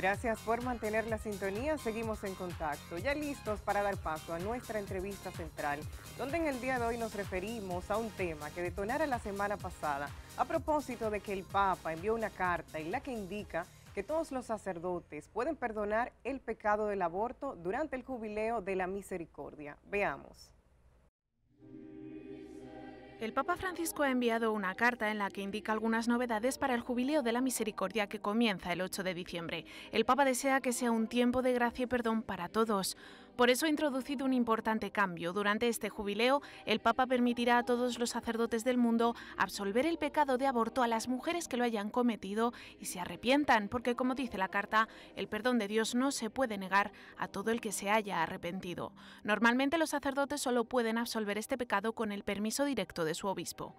Gracias por mantener la sintonía. Seguimos en contacto, ya listos para dar paso a nuestra entrevista central, donde en el día de hoy nos referimos a un tema que detonara la semana pasada a propósito de que el Papa envió una carta en la que indica que todos los sacerdotes pueden perdonar el pecado del aborto durante el jubileo de la misericordia. Veamos. El Papa Francisco ha enviado una carta en la que indica algunas novedades para el Jubileo de la Misericordia que comienza el 8 de diciembre. El Papa desea que sea un tiempo de gracia y perdón para todos por eso ha introducido un importante cambio. Durante este jubileo, el Papa permitirá a todos los sacerdotes del mundo absolver el pecado de aborto a las mujeres que lo hayan cometido y se arrepientan, porque como dice la carta, el perdón de Dios no se puede negar a todo el que se haya arrepentido. Normalmente los sacerdotes solo pueden absolver este pecado con el permiso directo de su obispo.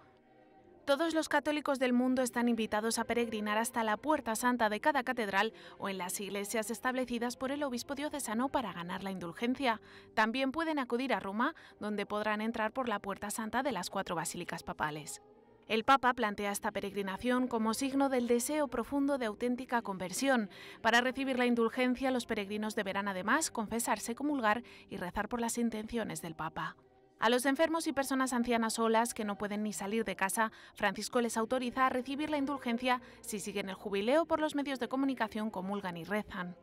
Todos los católicos del mundo están invitados a peregrinar hasta la puerta santa de cada catedral o en las iglesias establecidas por el obispo diocesano para ganar la indulgencia. También pueden acudir a Roma, donde podrán entrar por la puerta santa de las cuatro basílicas papales. El Papa plantea esta peregrinación como signo del deseo profundo de auténtica conversión. Para recibir la indulgencia, los peregrinos deberán además confesarse, comulgar y rezar por las intenciones del Papa. A los enfermos y personas ancianas solas que no pueden ni salir de casa, Francisco les autoriza a recibir la indulgencia si siguen el jubileo por los medios de comunicación comulgan y rezan.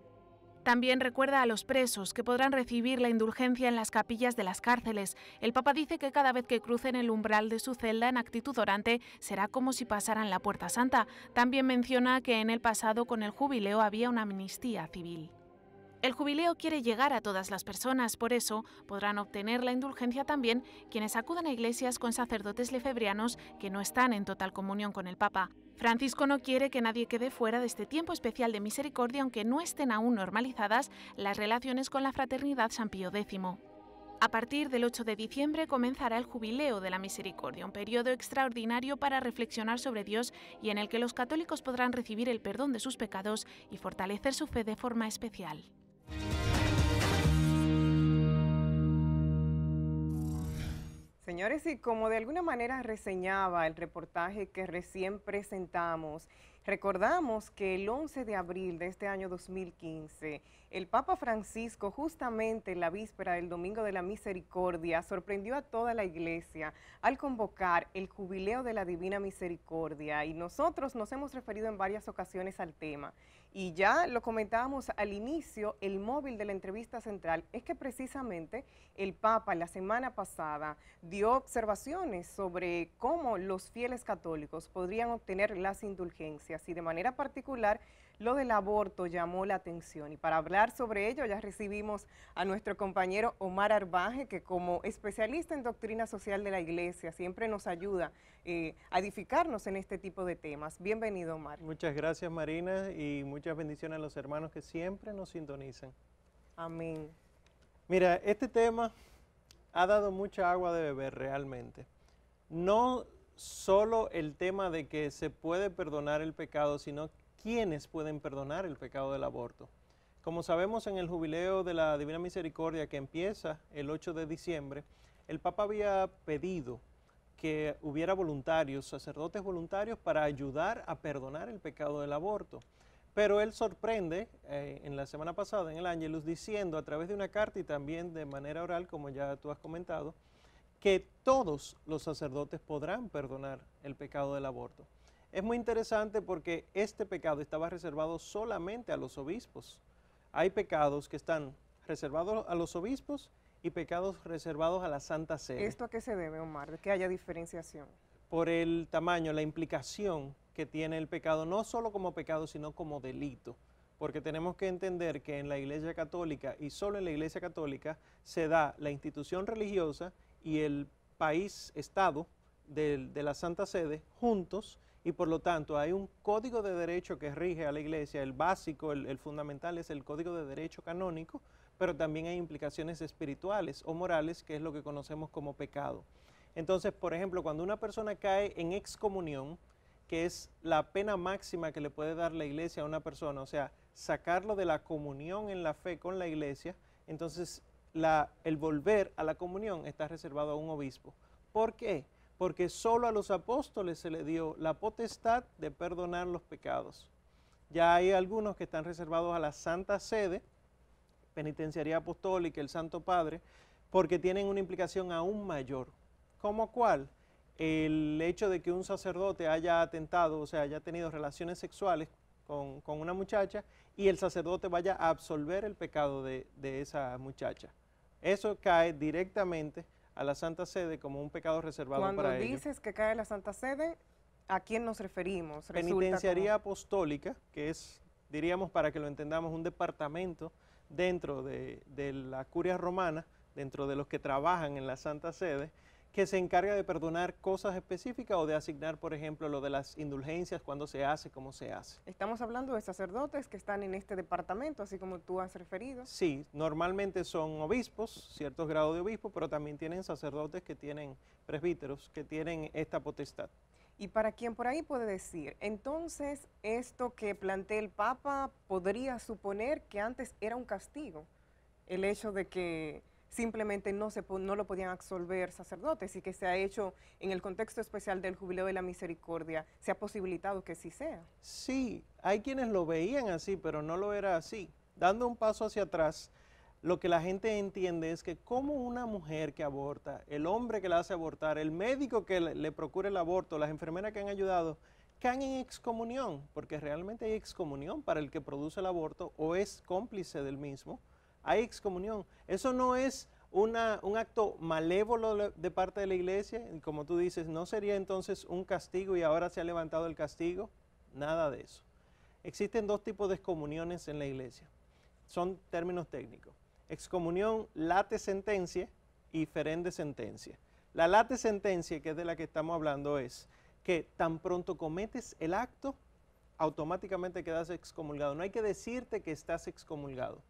También recuerda a los presos que podrán recibir la indulgencia en las capillas de las cárceles. El Papa dice que cada vez que crucen el umbral de su celda en actitud orante será como si pasaran la Puerta Santa. También menciona que en el pasado con el jubileo había una amnistía civil. El jubileo quiere llegar a todas las personas, por eso podrán obtener la indulgencia también quienes acudan a iglesias con sacerdotes lefebrianos que no están en total comunión con el Papa. Francisco no quiere que nadie quede fuera de este tiempo especial de misericordia, aunque no estén aún normalizadas las relaciones con la fraternidad San Pío X. A partir del 8 de diciembre comenzará el Jubileo de la Misericordia, un periodo extraordinario para reflexionar sobre Dios y en el que los católicos podrán recibir el perdón de sus pecados y fortalecer su fe de forma especial. Señores, y como de alguna manera reseñaba el reportaje que recién presentamos, recordamos que el 11 de abril de este año 2015, el Papa Francisco, justamente en la víspera del Domingo de la Misericordia, sorprendió a toda la iglesia al convocar el Jubileo de la Divina Misericordia. Y nosotros nos hemos referido en varias ocasiones al tema. Y ya lo comentábamos al inicio, el móvil de la entrevista central es que precisamente el Papa la semana pasada dio observaciones sobre cómo los fieles católicos podrían obtener las indulgencias y de manera particular lo del aborto llamó la atención y para hablar sobre ello ya recibimos a nuestro compañero Omar Arbaje, que como especialista en doctrina social de la Iglesia siempre nos ayuda eh, a edificarnos en este tipo de temas. Bienvenido, Omar. Muchas gracias, Marina, y muchas bendiciones a los hermanos que siempre nos sintonizan. Amén. Mira, este tema ha dado mucha agua de beber realmente. No solo el tema de que se puede perdonar el pecado, sino quiénes pueden perdonar el pecado del aborto. Como sabemos en el jubileo de la Divina Misericordia que empieza el 8 de diciembre, el Papa había pedido que hubiera voluntarios, sacerdotes voluntarios para ayudar a perdonar el pecado del aborto. Pero él sorprende eh, en la semana pasada en el Ángelus diciendo a través de una carta y también de manera oral, como ya tú has comentado, que todos los sacerdotes podrán perdonar el pecado del aborto. Es muy interesante porque este pecado estaba reservado solamente a los obispos. Hay pecados que están reservados a los obispos y pecados reservados a la Santa Sede. ¿Esto a qué se debe, Omar? Que haya diferenciación. Por el tamaño, la implicación que tiene el pecado, no solo como pecado, sino como delito. Porque tenemos que entender que en la Iglesia Católica y solo en la Iglesia Católica se da la institución religiosa y el país-estado de, de la Santa Sede juntos y por lo tanto hay un código de derecho que rige a la iglesia, el básico, el, fundamental es el código de derecho canónico, pero también hay implicaciones espirituales o morales, que es lo que conocemos como pecado. Entonces, por ejemplo, cuando una persona cae en excomunión, que es la pena máxima que le puede dar la iglesia a una persona, o sea, sacarlo de la comunión en la fe con la iglesia, entonces la, el volver a la comunión está reservado a un obispo. ¿Por qué? porque solo a los apóstoles se le dio la potestad de perdonar los pecados. Ya hay algunos que están reservados a la Santa Sede, Penitenciaría Apostólica, el Santo Padre, porque tienen una implicación aún mayor. ¿Como cuál? El hecho de que un sacerdote haya atentado, o sea, haya tenido relaciones sexuales con, una muchacha y el sacerdote vaya a absolver el pecado de, de esa muchacha. Eso cae directamente a la Santa Sede como un pecado reservado para ellos. Cuando dices que cae la Santa Sede, ¿a quién nos referimos? Penitenciaría apostólica, que es, diríamos para que lo entendamos, un departamento dentro de, de la curia romana, dentro de los que trabajan en la Santa Sede, que se encarga de perdonar cosas específicas o de asignar, por ejemplo, lo de las indulgencias, cuando se hace, cómo se hace. Estamos hablando de sacerdotes que están en este departamento, así como tú has referido. Sí, normalmente son obispos, ciertos grados de obispos, pero también tienen sacerdotes que tienen presbíteros, que tienen esta potestad. Y para quien por ahí puede decir, entonces esto que plantea el Papa podría suponer que antes era un castigo, el hecho de que simplemente no, se, no lo podían absolver sacerdotes y que se ha hecho en el contexto especial del Jubileo de la Misericordia, se ha posibilitado que sí sea. Sí, hay quienes lo veían así, pero no lo era así. Dando un paso hacia atrás, lo que la gente entiende es que como una mujer que aborta, el hombre que la hace abortar, el médico que le, procure procura el aborto, las enfermeras que han ayudado, caen en excomunión, porque realmente hay excomunión para el que produce el aborto o es cómplice del mismo hay excomunión. Eso no es un acto malévolo de parte de la iglesia, como tú dices, no sería entonces un castigo y ahora se ha levantado el castigo, nada de eso. Existen dos tipos de excomuniones en la iglesia, son términos técnicos. Excomunión late sentencia y ferende sentencia. La late sentencia, que es de la que estamos hablando, es que tan pronto cometes el acto, automáticamente quedas excomulgado. No hay que decirte que estás excomulgado.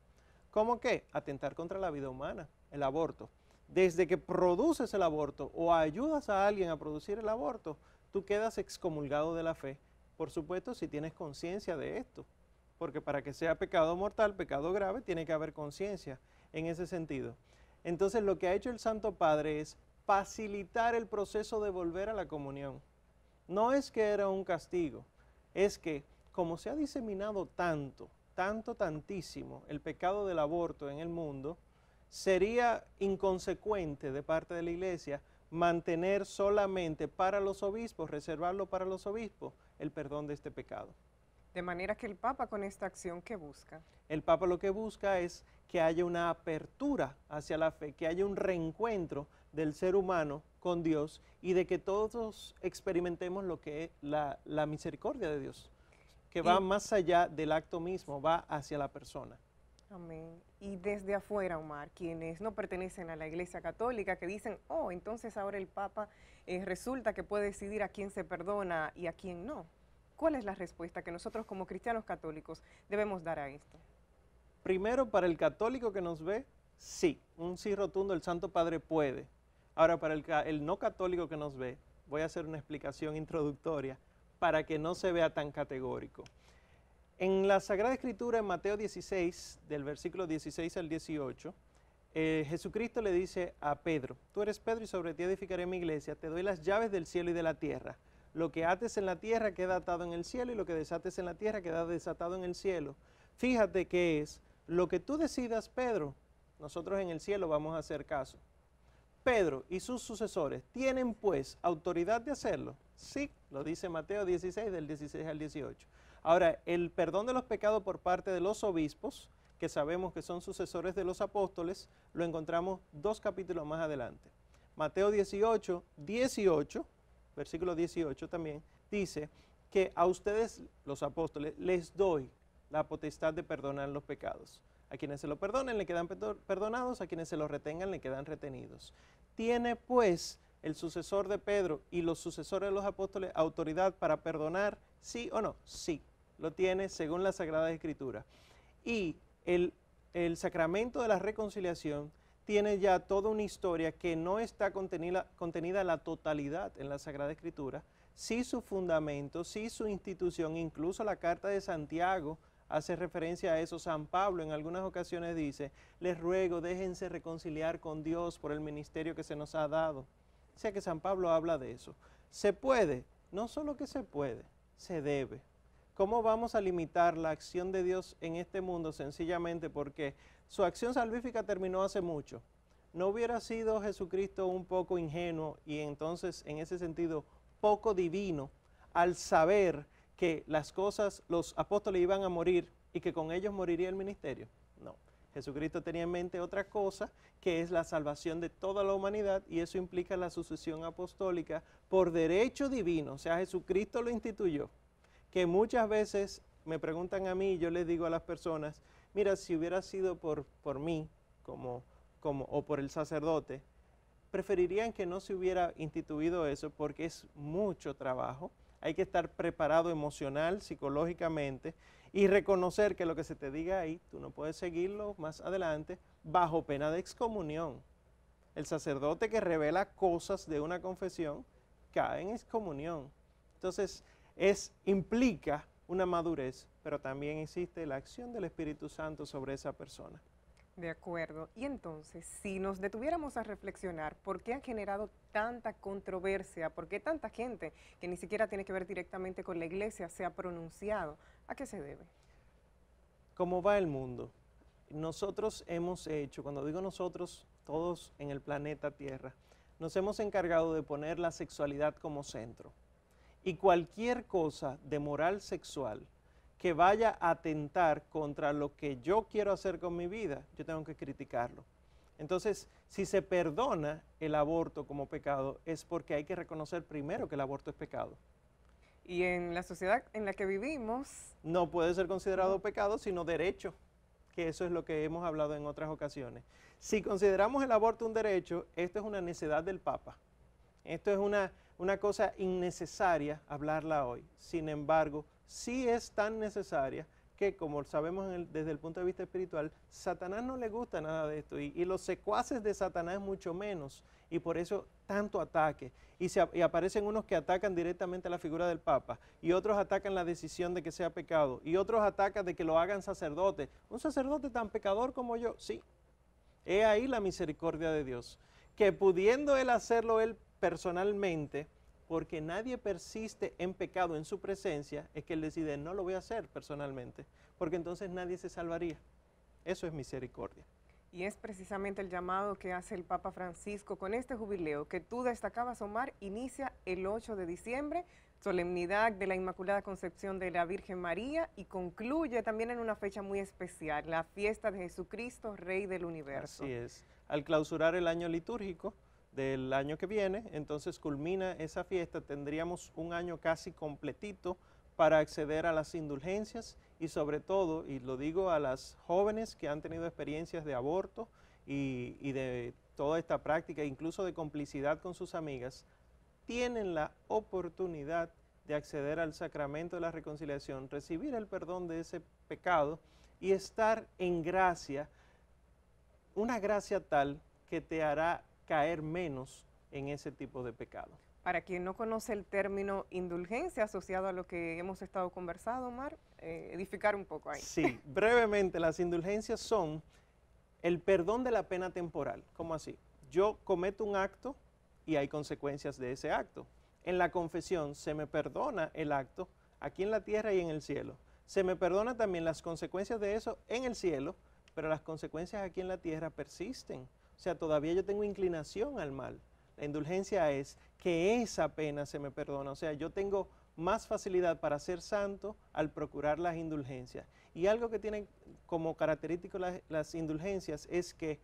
¿Cómo que Atentar contra la vida humana, el aborto. Desde que produces el aborto o ayudas a alguien a producir el aborto, tú quedas excomulgado de la fe. Por supuesto, si tienes conciencia de esto, porque para que sea pecado mortal, pecado grave, tiene que haber conciencia en ese sentido. Entonces, lo que ha hecho el Santo Padre es facilitar el proceso de volver a la comunión. No es que era un castigo, es que como se ha diseminado tanto tanto, tantísimo el pecado del aborto en el mundo, sería inconsecuente de parte de la iglesia mantener solamente para los obispos, reservarlo para los obispos, el perdón de este pecado. De manera que el Papa con esta acción ¿qué busca. El Papa lo que busca es que haya una apertura hacia la fe, que haya un reencuentro del ser humano con Dios y de que todos experimentemos lo que es la misericordia de Dios que va más allá del acto mismo, va hacia la persona. Amén. Y desde afuera, Omar, quienes no pertenecen a la Iglesia Católica, que dicen, oh, entonces ahora el Papa eh, resulta que puede decidir a quién se perdona y a quién no. ¿Cuál es la respuesta que nosotros como cristianos católicos debemos dar a esto? Primero, para el católico que nos ve, sí, un sí rotundo, el Santo Padre puede. Ahora, para el, el no católico que nos ve, voy a hacer una explicación introductoria para que no se vea tan categórico. En la Sagrada Escritura, en Mateo 16, del versículo 16 al 18, eh, Jesucristo le dice a Pedro, tú eres Pedro y sobre ti edificaré mi iglesia, te doy las llaves del cielo y de la tierra. Lo que ates en la tierra queda atado en el cielo y lo que desates en la tierra queda desatado en el cielo. Fíjate que es lo que tú decidas, Pedro, nosotros en el cielo vamos a hacer caso. Pedro y sus sucesores tienen pues autoridad de hacerlo. Sí, lo dice Mateo 16, del 16 al 18. Ahora, el perdón de los pecados por parte de los obispos, que sabemos que son sucesores de los apóstoles, lo encontramos dos capítulos más adelante. Mateo 18, 18, versículo 18 también, dice que a ustedes, los apóstoles, les doy la potestad de perdonar los pecados. A quienes se lo perdonen le quedan perdonados, a quienes se lo retengan le quedan retenidos. Tiene pues el sucesor de Pedro y los sucesores de los apóstoles autoridad para perdonar, sí o no? Sí, lo tiene según la Sagrada Escritura. Y el, sacramento de la reconciliación tiene ya toda una historia que no está contenida, contenida la totalidad en la Sagrada Escritura, sí su fundamento, sí su institución, incluso la carta de Santiago hace referencia a eso. San Pablo en algunas ocasiones dice, les ruego, déjense reconciliar con Dios por el ministerio que se nos ha dado que San Pablo habla de eso. Se puede, no solo que se puede, se debe. ¿Cómo vamos a limitar la acción de Dios en este mundo? Sencillamente porque su acción salvífica terminó hace mucho. ¿No hubiera sido Jesucristo un poco ingenuo y entonces en ese sentido poco divino al saber que las cosas, los apóstoles iban a morir y que con ellos moriría el ministerio? Jesucristo tenía en mente otra cosa, que es la salvación de toda la humanidad, y eso implica la sucesión apostólica por derecho divino, o sea, Jesucristo lo instituyó, que muchas veces me preguntan a mí y yo les digo a las personas, mira, si hubiera sido por, por mí como, como, o por el sacerdote, preferirían que no se hubiera instituido eso porque es mucho trabajo, hay que estar preparado emocional, psicológicamente y reconocer que lo que se te diga ahí, tú no puedes seguirlo más adelante bajo pena de excomunión. El sacerdote que revela cosas de una confesión cae en excomunión. Entonces, es, implica una madurez, pero también existe la acción del Espíritu Santo sobre esa persona. De acuerdo. Y entonces, si nos detuviéramos a reflexionar por qué ha generado tanta controversia, por qué tanta gente que ni siquiera tiene que ver directamente con la iglesia se ha pronunciado, ¿a qué se debe? Como va el mundo? Nosotros hemos hecho, cuando digo nosotros, todos en el planeta Tierra, nos hemos encargado de poner la sexualidad como centro. Y cualquier cosa de moral sexual que vaya a atentar contra lo que yo quiero hacer con mi vida, yo tengo que criticarlo. Entonces, si se perdona el aborto como pecado, es porque hay que reconocer primero que el aborto es pecado. Y en la sociedad en la que vivimos... No puede ser considerado pecado, sino derecho, que eso es lo que hemos hablado en otras ocasiones. Si consideramos el aborto un derecho, esto es una necesidad del Papa. Esto es una, una cosa innecesaria hablarla hoy. Sin embargo, sí es tan necesaria que, como sabemos desde el punto de vista espiritual, Satanás no le gusta nada de esto y, los secuaces de Satanás mucho menos y por eso tanto ataque. Y, se, aparecen unos que atacan directamente a la figura del Papa, y otros atacan la decisión de que sea pecado, y otros atacan de que lo hagan sacerdote. Un sacerdote tan pecador como yo, sí. He ahí la misericordia de Dios, que pudiendo él hacerlo él personalmente, porque nadie persiste en pecado en su presencia, es que él decide, no lo voy a hacer personalmente, porque entonces nadie se salvaría. Eso es misericordia. Y es precisamente el llamado que hace el Papa Francisco con este jubileo que tú destacabas, Omar, inicia el 8 de diciembre, solemnidad de la Inmaculada Concepción de la Virgen María y concluye también en una fecha muy especial, la fiesta de Jesucristo, Rey del Universo. Así es. Al clausurar el año litúrgico, del año que viene, entonces culmina esa fiesta, tendríamos un año casi completito para acceder a las indulgencias y sobre todo, y lo digo a las jóvenes que han tenido experiencias de aborto y, de toda esta práctica, incluso de complicidad con sus amigas, tienen la oportunidad de acceder al sacramento de la reconciliación, recibir el perdón de ese pecado y estar en gracia, una gracia tal que te hará caer menos en ese tipo de pecado. Para quien no conoce el término indulgencia asociado a lo que hemos estado conversando, Omar, eh, edificar un poco ahí. Sí, brevemente, las indulgencias son el perdón de la pena temporal. ¿Cómo así? Yo cometo un acto y hay consecuencias de ese acto. En la confesión se me perdona el acto aquí en la tierra y en el cielo. Se me perdona también las consecuencias de eso en el cielo, pero las consecuencias aquí en la tierra persisten o sea, todavía yo tengo inclinación al mal. La indulgencia es que esa pena se me perdona. O sea, yo tengo más facilidad para ser santo al procurar las indulgencias. Y algo que tiene como característico las, las indulgencias es que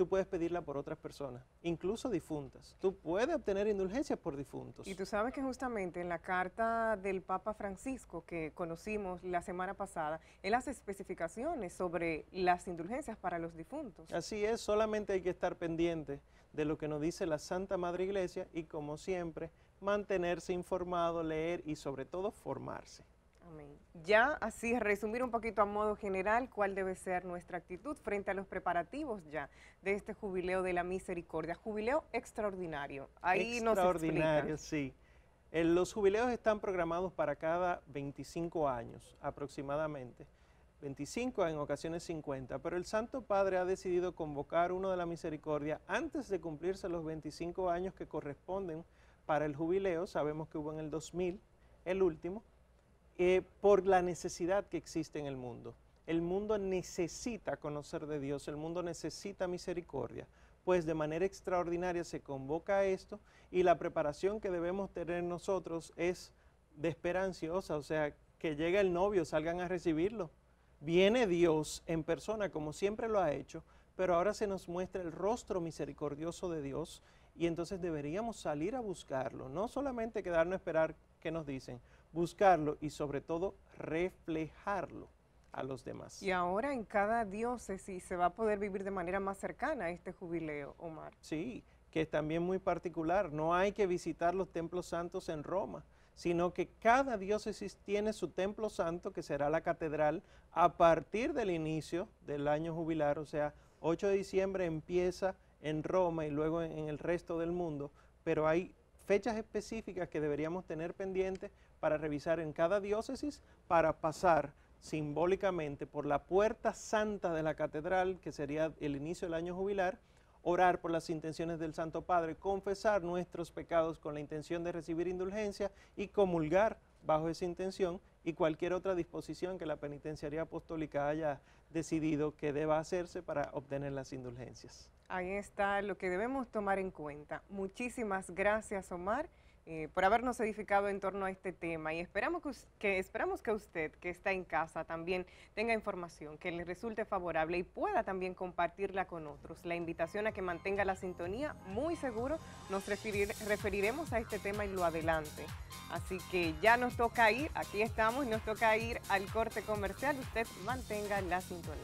tú puedes pedirla por otras personas, incluso difuntas. Tú puedes obtener indulgencias por difuntos. Y tú sabes que justamente en la carta del Papa Francisco que conocimos la semana pasada, él hace especificaciones sobre las indulgencias para los difuntos. Así es, solamente hay que estar pendiente de lo que nos dice la Santa Madre Iglesia y como siempre, mantenerse informado, leer y sobre todo formarse. Ya, así, resumir un poquito a modo general cuál debe ser nuestra actitud frente a los preparativos ya de este jubileo de la misericordia, jubileo extraordinario. Ahí extraordinario, sí. Eh, los jubileos están programados para cada 25 años aproximadamente. 25, en ocasiones 50, pero el Santo Padre ha decidido convocar uno de la misericordia antes de cumplirse los 25 años que corresponden para el jubileo. Sabemos que hubo en el 2000 el último, eh, por la necesidad que existe en el mundo. El mundo necesita conocer de Dios, el mundo necesita misericordia, pues de manera extraordinaria se convoca a esto y la preparación que debemos tener nosotros es de esperanciosa, o sea, que llegue el novio, salgan a recibirlo. Viene Dios en persona, como siempre lo ha hecho, pero ahora se nos muestra el rostro misericordioso de Dios y entonces deberíamos salir a buscarlo, no solamente quedarnos a esperar que nos dicen, buscarlo y sobre todo reflejarlo a los demás. Y ahora en cada diócesis se va a poder vivir de manera más cercana a este jubileo, Omar. Sí, que es también muy particular. No hay que visitar los templos santos en Roma, sino que cada diócesis tiene su templo santo, que será la catedral, a partir del inicio del año jubilar, o sea, 8 de diciembre empieza en Roma y luego en el resto del mundo, pero hay fechas específicas que deberíamos tener pendientes para revisar en cada diócesis para pasar simbólicamente por la puerta santa de la catedral, que sería el inicio del año jubilar, orar por las intenciones del Santo Padre, confesar nuestros pecados con la intención de recibir indulgencia y comulgar bajo esa intención y cualquier otra disposición que la penitenciaría apostólica haya decidido que deba hacerse para obtener las indulgencias. Ahí está lo que debemos tomar en cuenta. Muchísimas gracias, Omar. Eh, por habernos edificado en torno a este tema y esperamos que, esperamos que usted que está en casa también tenga información que le resulte favorable y pueda también compartirla con otros. La invitación a que mantenga la sintonía, muy seguro nos referiremos a este tema y lo adelante. Así que ya nos toca ir, aquí estamos, nos toca ir al corte comercial, usted mantenga la sintonía.